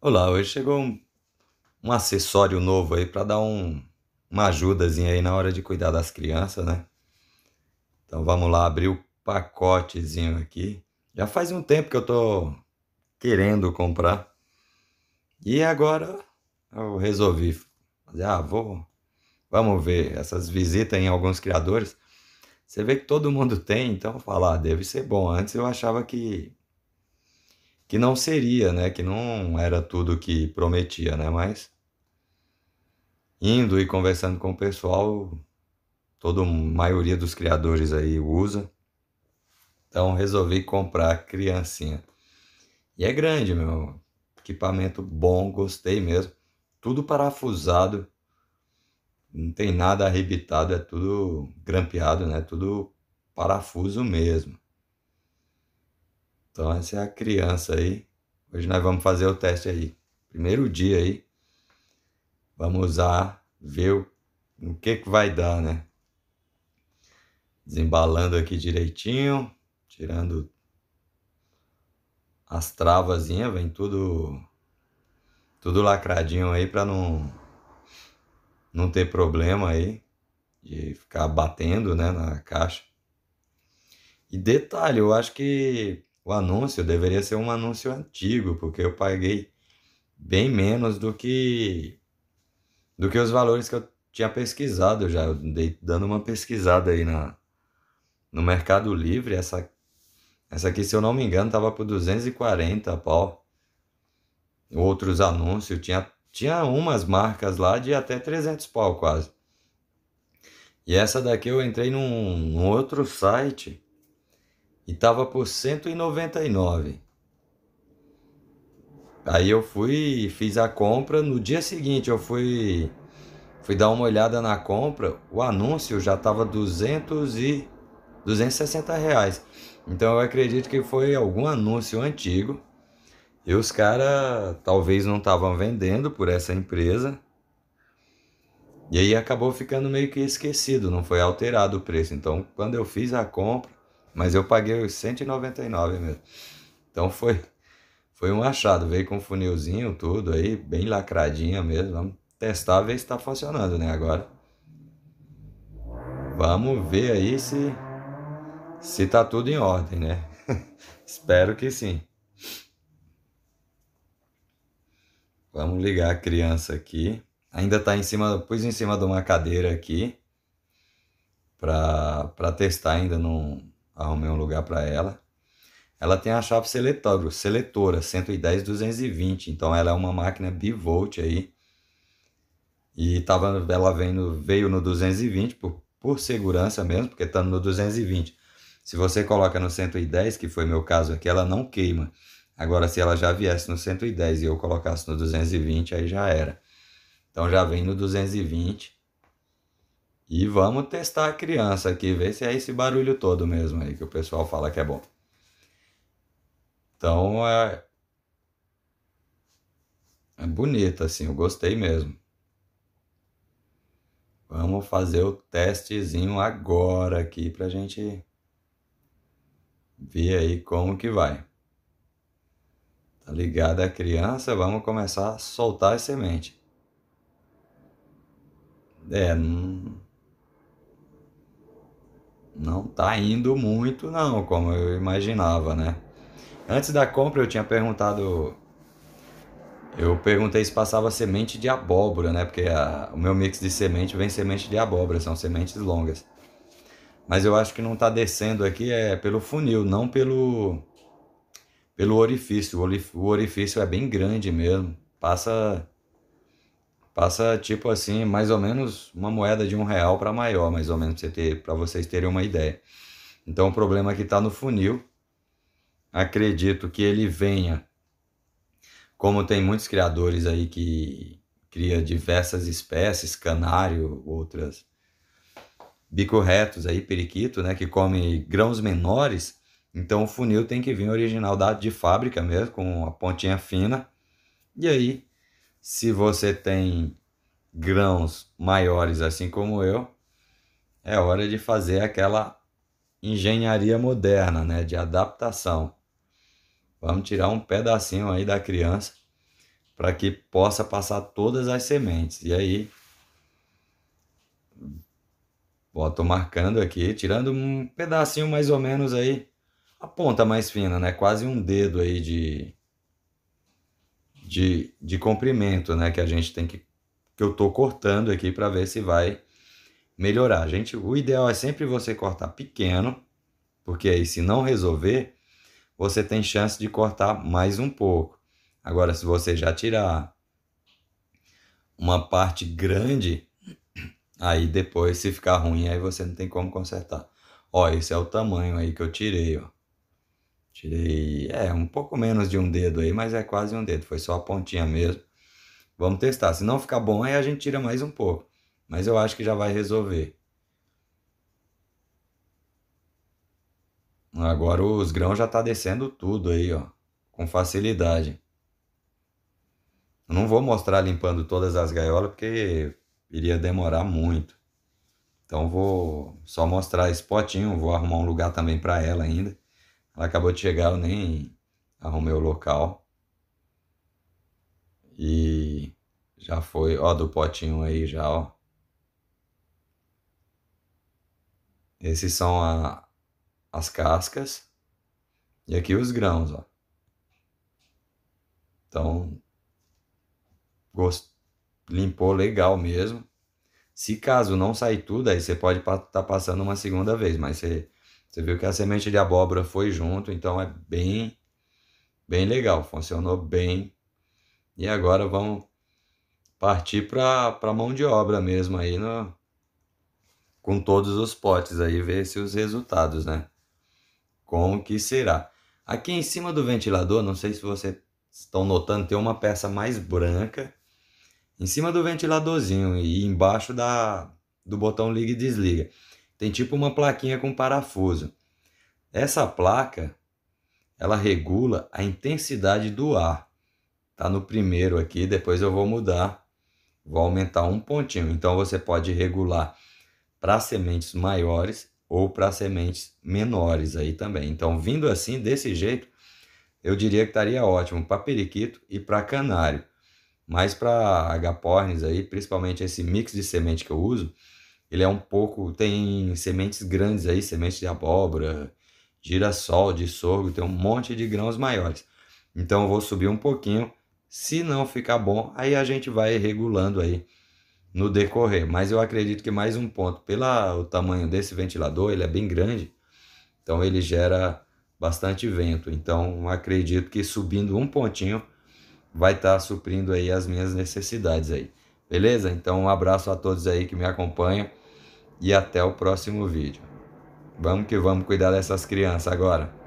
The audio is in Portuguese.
Olá, hoje chegou um, um acessório novo aí para dar um, uma ajudazinha aí na hora de cuidar das crianças, né? Então vamos lá abrir o pacotezinho aqui. Já faz um tempo que eu tô querendo comprar. E agora eu resolvi fazer, ah, vou. Vamos ver essas visitas em alguns criadores. Você vê que todo mundo tem, então falar, ah, deve ser bom. Antes eu achava que que não seria, né, que não era tudo que prometia, né, mas indo e conversando com o pessoal, toda a maioria dos criadores aí usa. Então resolvi comprar a criancinha. E é grande, meu. Equipamento bom, gostei mesmo. Tudo parafusado. Não tem nada arrebitado, é tudo grampeado, né? Tudo parafuso mesmo. Então essa é a criança aí. Hoje nós vamos fazer o teste aí. Primeiro dia aí. Vamos usar, ver o, que que vai dar, né? Desembalando aqui direitinho, tirando as travazinhas, vem tudo tudo lacradinho aí para não não ter problema aí de ficar batendo, né, na caixa. E detalhe, eu acho que o anúncio deveria ser um anúncio antigo, porque eu paguei bem menos do que do que os valores que eu tinha pesquisado já. Eu dei, dando uma pesquisada aí na, no Mercado Livre, essa, essa aqui, se eu não me engano, tava por 240 pau. Outros anúncios, tinha, tinha umas marcas lá de até 300 pau quase. E essa daqui eu entrei num, num outro site e estava por 199. Aí eu fui fiz a compra. No dia seguinte eu fui fui dar uma olhada na compra. O anúncio já estava 200 e 260 reais. Então eu acredito que foi algum anúncio antigo. E os caras talvez não estavam vendendo por essa empresa. E aí acabou ficando meio que esquecido, não foi alterado o preço. Então quando eu fiz a compra mas eu paguei os 199 mesmo. Então foi foi um achado, veio com funilzinho, tudo aí, bem lacradinha mesmo. Vamos testar, ver se está funcionando, né, agora. Vamos ver aí se se tá tudo em ordem, né? Espero que sim. Vamos ligar a criança aqui. Ainda tá em cima, pus em cima de uma cadeira aqui para testar ainda não arrumei um lugar para ela. Ela tem a chave seletora, seletora 110 220, então ela é uma máquina bivolt aí. E tava, ela vendo, veio no 220 por, por segurança mesmo, porque estando tá no 220. Se você coloca no 110, que foi meu caso aqui, ela não queima. Agora, se ela já viesse no 110 e eu colocasse no 220, aí já era. Então já vem no 220 e vamos testar a criança aqui, ver se é esse barulho todo mesmo aí que o pessoal fala que é bom. Então é. É bonito assim, eu gostei mesmo. Vamos fazer o testezinho agora aqui pra gente ver aí como que vai. Tá ligada a criança? Vamos começar a soltar as sementes. É. Não... Hum, não tá indo muito não, como eu imaginava, né? Antes da compra eu tinha perguntado eu perguntei se passava semente de abóbora, né? Porque a, o meu mix de semente vem semente de abóbora, são sementes longas. Mas eu acho que não tá descendo aqui é pelo funil, não pelo pelo orifício. O orifício é bem grande mesmo. Passa Passa tipo assim, mais ou menos uma moeda de um real para maior, mais ou menos, para você ter, vocês terem uma ideia. Então o problema que está no funil. Acredito que ele venha, como tem muitos criadores aí que cria diversas espécies, canário, outras bico retos aí, periquito, né, que come grãos menores. Então o funil tem que vir original da de fábrica mesmo, com a pontinha fina. E aí se você tem grãos maiores, assim como eu, é hora de fazer aquela engenharia moderna, né, de adaptação. Vamos tirar um pedacinho aí da criança para que possa passar todas as sementes. E aí Boto marcando aqui, tirando um pedacinho mais ou menos aí, a ponta mais fina, né? Quase um dedo aí de de, de comprimento, né? Que a gente tem que. que eu tô cortando aqui para ver se vai melhorar. Gente, o ideal é sempre você cortar pequeno, porque aí se não resolver, você tem chance de cortar mais um pouco. Agora, se você já tirar uma parte grande, aí depois se ficar ruim, aí você não tem como consertar. Ó, esse é o tamanho aí que eu tirei, ó. Tirei, é, um pouco menos de um dedo aí, mas é quase um dedo, foi só a pontinha mesmo. Vamos testar. Se não ficar bom, aí a gente tira mais um pouco. Mas eu acho que já vai resolver. Agora os grãos já tá descendo tudo aí, ó, com facilidade. Eu não vou mostrar limpando todas as gaiolas porque iria demorar muito. Então vou só mostrar esse potinho, vou arrumar um lugar também para ela ainda. Ela acabou de chegar, eu nem arrumei o local. E já foi, ó, do potinho aí já, ó. Esses são a, as cascas. E aqui os grãos, ó. Então, gost... limpou legal mesmo. Se caso não sair tudo, aí você pode estar tá passando uma segunda vez, mas você você viu que a semente de abóbora foi junto, então é bem, bem legal, funcionou bem. E agora vamos partir para a mão de obra mesmo aí no, com todos os potes aí, ver se os resultados, né? Como que será? Aqui em cima do ventilador, não sei se vocês estão notando, tem uma peça mais branca em cima do ventiladorzinho e embaixo da, do botão liga e desliga tem tipo uma plaquinha com parafuso. Essa placa ela regula a intensidade do ar. Tá no primeiro aqui, depois eu vou mudar, vou aumentar um pontinho. Então você pode regular para sementes maiores ou para sementes menores aí também. Então, vindo assim, desse jeito, eu diria que estaria ótimo para periquito e para canário. Mas para agapornis aí, principalmente esse mix de semente que eu uso, ele é um pouco. Tem sementes grandes aí, sementes de abóbora, girassol, de sorgo, tem um monte de grãos maiores. Então eu vou subir um pouquinho. Se não ficar bom, aí a gente vai regulando aí no decorrer. Mas eu acredito que mais um ponto, pelo tamanho desse ventilador, ele é bem grande, então ele gera bastante vento. Então acredito que subindo um pontinho vai estar tá suprindo aí as minhas necessidades aí. Beleza? Então um abraço a todos aí que me acompanham e até o próximo vídeo. Vamos que vamos cuidar dessas crianças agora.